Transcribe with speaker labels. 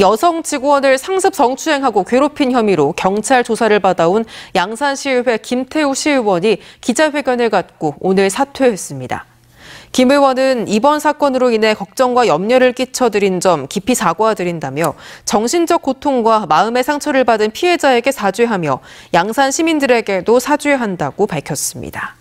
Speaker 1: 여성 직원을 상습 성추행하고 괴롭힌 혐의로 경찰 조사를 받아온 양산시의회 김태우 시의원이 기자회견을 갖고 오늘 사퇴했습니다. 김 의원은 이번 사건으로 인해 걱정과 염려를 끼쳐드린 점 깊이 사과드린다며 정신적 고통과 마음의 상처를 받은 피해자에게 사죄하며 양산 시민들에게도 사죄한다고 밝혔습니다.